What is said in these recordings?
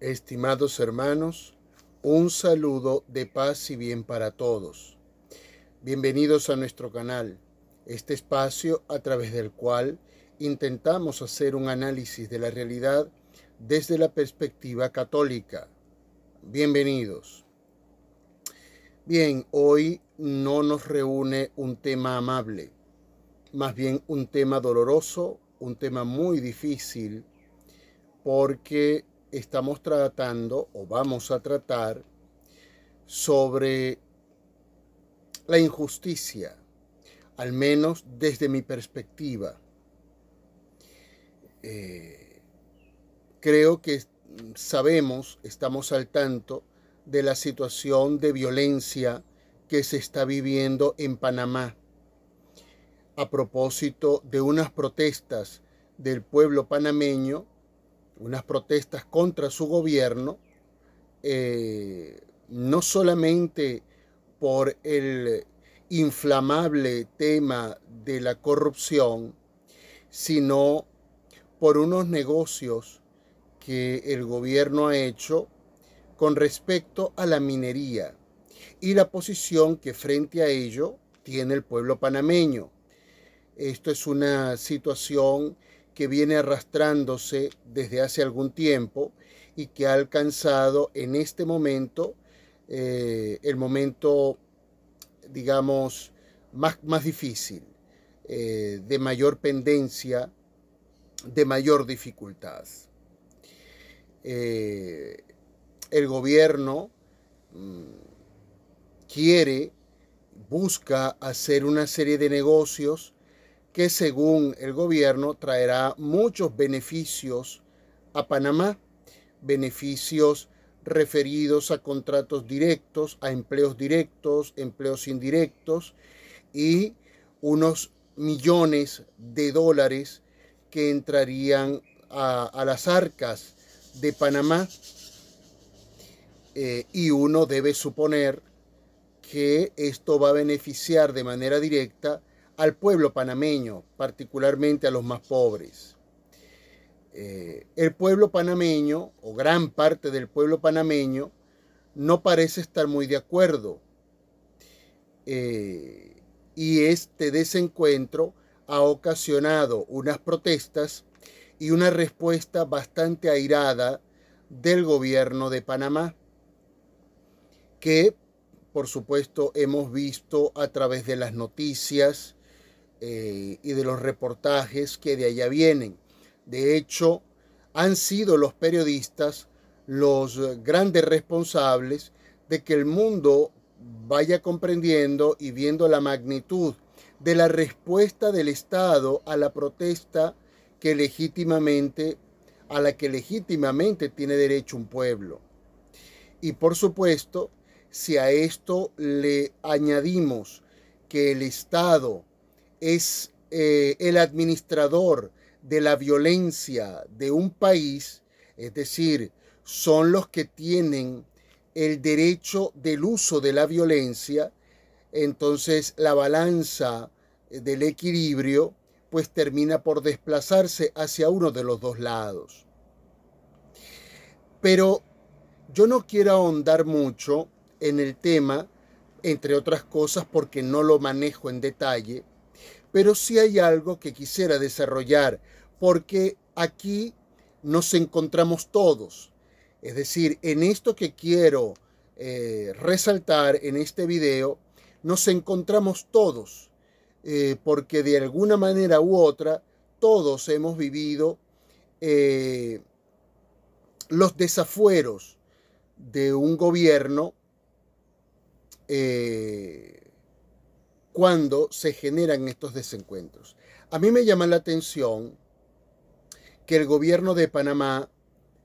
Estimados hermanos, un saludo de paz y bien para todos. Bienvenidos a nuestro canal, este espacio a través del cual intentamos hacer un análisis de la realidad desde la perspectiva católica. Bienvenidos. Bien, hoy no nos reúne un tema amable, más bien un tema doloroso, un tema muy difícil, porque estamos tratando o vamos a tratar sobre la injusticia, al menos desde mi perspectiva. Eh, creo que sabemos, estamos al tanto de la situación de violencia que se está viviendo en Panamá a propósito de unas protestas del pueblo panameño unas protestas contra su gobierno, eh, no solamente por el inflamable tema de la corrupción, sino por unos negocios que el gobierno ha hecho con respecto a la minería y la posición que frente a ello tiene el pueblo panameño. Esto es una situación que viene arrastrándose desde hace algún tiempo y que ha alcanzado en este momento eh, el momento, digamos, más, difícil, eh, de mayor pendencia, de mayor dificultad. Eh, el gobierno mm, quiere, busca hacer una serie de negocios que según el gobierno traerá muchos beneficios a Panamá, beneficios referidos a contratos directos, a empleos directos, empleos indirectos y unos millones de dólares que entrarían a, las arcas de Panamá eh, y uno debe suponer que esto va a beneficiar de manera directa al pueblo panameño, particularmente a los más pobres. Eh, el pueblo panameño, o gran parte del pueblo panameño, no parece estar muy de acuerdo. Eh, y este desencuentro ha ocasionado unas protestas y una respuesta bastante airada del gobierno de Panamá, que por supuesto hemos visto a través de las noticias, eh, y de los reportajes que de allá vienen. De hecho, han sido los periodistas los grandes responsables de que el mundo vaya comprendiendo y viendo la magnitud de la respuesta del Estado a la protesta que legítimamente a la que legítimamente tiene derecho un pueblo. Y por supuesto, si a esto le añadimos que el Estado es eh, el administrador de la violencia de un país, es decir, son los que tienen el derecho del uso de la violencia, entonces la balanza del equilibrio pues termina por desplazarse hacia uno de los dos lados. Pero yo no quiero ahondar mucho en el tema, entre otras cosas porque no lo manejo en detalle, pero sí hay algo que quisiera desarrollar, porque aquí nos encontramos todos. Es decir, en esto que quiero eh, resaltar en este video, nos encontramos todos, eh, porque de alguna manera u otra, todos hemos vivido eh, los desafueros de un gobierno cuando se generan estos desencuentros. A mí me llama la atención que el gobierno de Panamá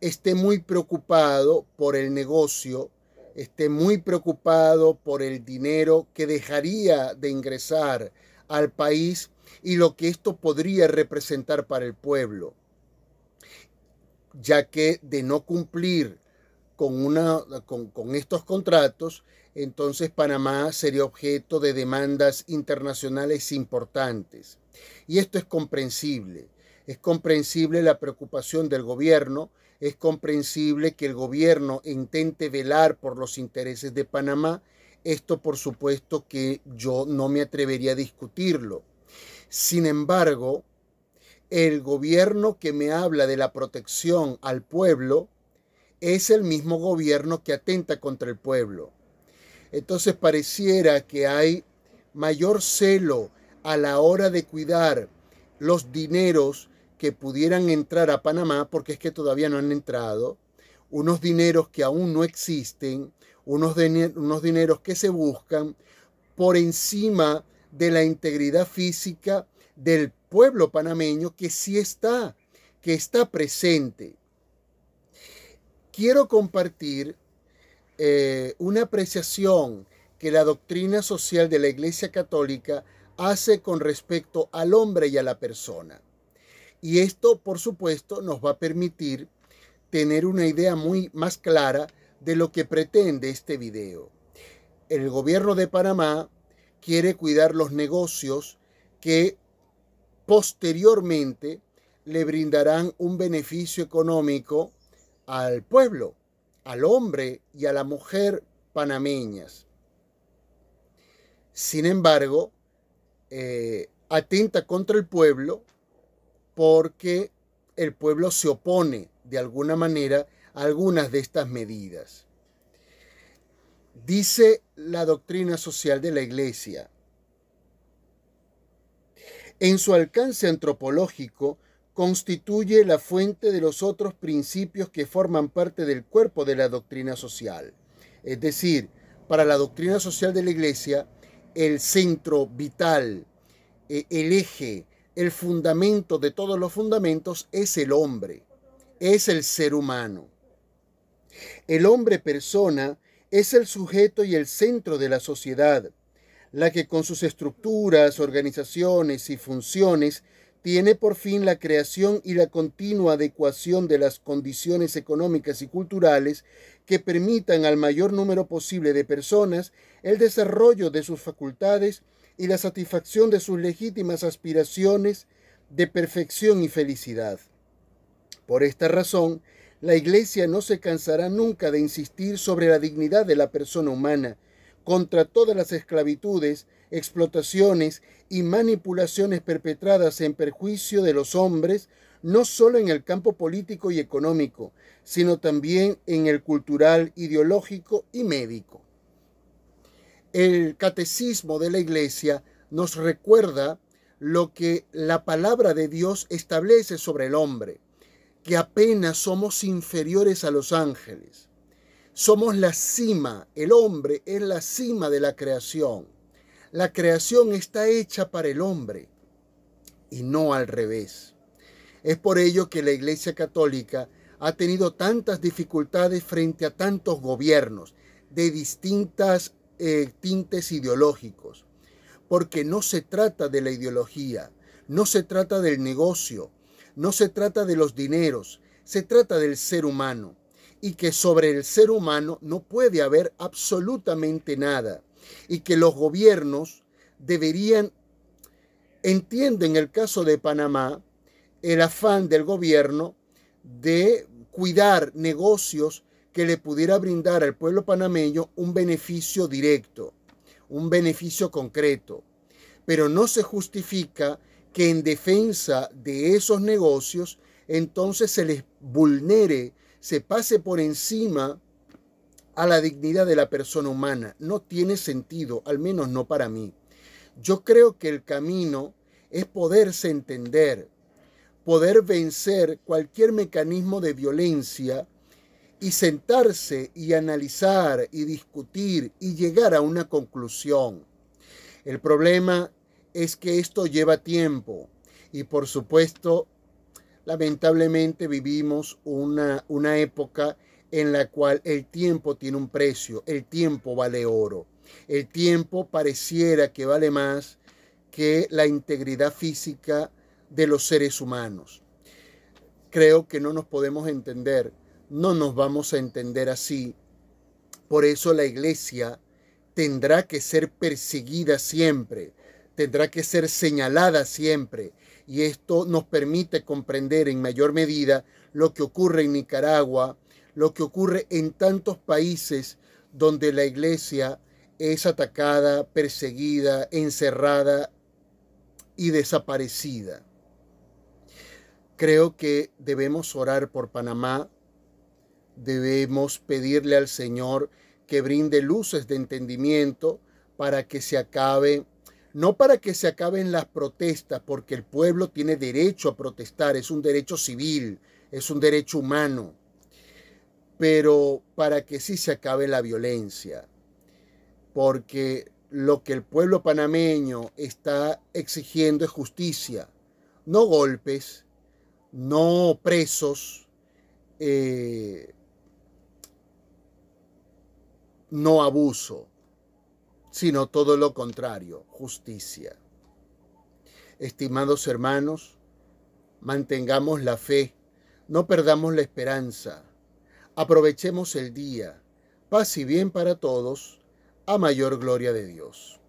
esté muy preocupado por el negocio, esté muy preocupado por el dinero que dejaría de ingresar al país y lo que esto podría representar para el pueblo, ya que de no cumplir con, una, con, estos contratos, entonces Panamá sería objeto de demandas internacionales importantes. Y esto es comprensible. Es comprensible la preocupación del gobierno, es comprensible que el gobierno intente velar por los intereses de Panamá. Esto por supuesto que yo no me atrevería a discutirlo. Sin embargo, el gobierno que me habla de la protección al pueblo es el mismo gobierno que atenta contra el pueblo. Entonces pareciera que hay mayor celo a la hora de cuidar los dineros que pudieran entrar a Panamá, porque es que todavía no han entrado, unos dineros que aún no existen, unos, unos dineros que se buscan por encima de la integridad física del pueblo panameño que sí está, que está presente quiero compartir eh, una apreciación que la doctrina social de la Iglesia Católica hace con respecto al hombre y a la persona. Y esto, por supuesto, nos va a permitir tener una idea muy más clara de lo que pretende este video. El gobierno de Panamá quiere cuidar los negocios que posteriormente le brindarán un beneficio económico al pueblo, al hombre y a la mujer panameñas. Sin embargo, eh, atenta contra el pueblo porque el pueblo se opone de alguna manera a algunas de estas medidas. Dice la doctrina social de la Iglesia, en su alcance antropológico, constituye la fuente de los otros principios que forman parte del cuerpo de la doctrina social. Es decir, para la doctrina social de la Iglesia, el centro vital, eh, el eje, el fundamento de todos los fundamentos es el hombre, es el ser humano. El hombre persona es el sujeto y el centro de la sociedad, la que con sus estructuras, organizaciones y funciones tiene por fin la creación y la continua adecuación de las condiciones económicas y culturales que permitan al mayor número posible de personas el desarrollo de sus facultades y la satisfacción de sus legítimas aspiraciones de perfección y felicidad. Por esta razón, la Iglesia no se cansará nunca de insistir sobre la dignidad de la persona humana, contra todas las esclavitudes explotaciones y manipulaciones perpetradas en perjuicio de los hombres, no solo en el campo político y económico, sino también en el cultural, ideológico y médico. El catecismo de la Iglesia nos recuerda lo que la palabra de Dios establece sobre el hombre, que apenas somos inferiores a los ángeles. Somos la cima, el hombre es la cima de la creación la creación está hecha para el hombre y no al revés. Es por ello que la Iglesia Católica ha tenido tantas dificultades frente a tantos gobiernos de distintas eh, tintes ideológicos, porque no se trata de la ideología, no se trata del negocio, no se trata de los dineros, se trata del ser humano y que sobre el ser humano no puede haber absolutamente nada y que los gobiernos deberían, entiendo en el caso de Panamá, el afán del gobierno de cuidar negocios que le pudiera brindar al pueblo panameño un beneficio directo, un beneficio concreto. Pero no se justifica que en defensa de esos negocios entonces se les vulnere, se pase por encima a la dignidad de la persona humana. No tiene sentido, al menos no para mí. Yo creo que el camino es poderse entender, poder vencer cualquier mecanismo de violencia y sentarse y analizar y discutir y llegar a una conclusión. El problema es que esto lleva tiempo y por supuesto, lamentablemente vivimos una, una época en la cual el tiempo tiene un precio, el tiempo vale oro, el tiempo pareciera que vale más que la integridad física de los seres humanos. Creo que no nos podemos entender, no nos vamos a entender así. Por eso la iglesia tendrá que ser perseguida siempre, tendrá que ser señalada siempre. Y esto nos permite comprender en mayor medida lo que ocurre en Nicaragua, lo que ocurre en tantos países donde la iglesia es atacada, perseguida, encerrada y desaparecida. Creo que debemos orar por Panamá, debemos pedirle al Señor que brinde luces de entendimiento para que se acabe, no para que se acaben las protestas, porque el pueblo tiene derecho a protestar, es un derecho civil, es un derecho humano, pero para que sí se acabe la violencia, porque lo que el pueblo panameño está exigiendo es justicia, no golpes, no presos, eh, no abuso, sino todo lo contrario, justicia. Estimados hermanos, mantengamos la fe, no perdamos la esperanza, Aprovechemos el día. Paz y bien para todos. A mayor gloria de Dios.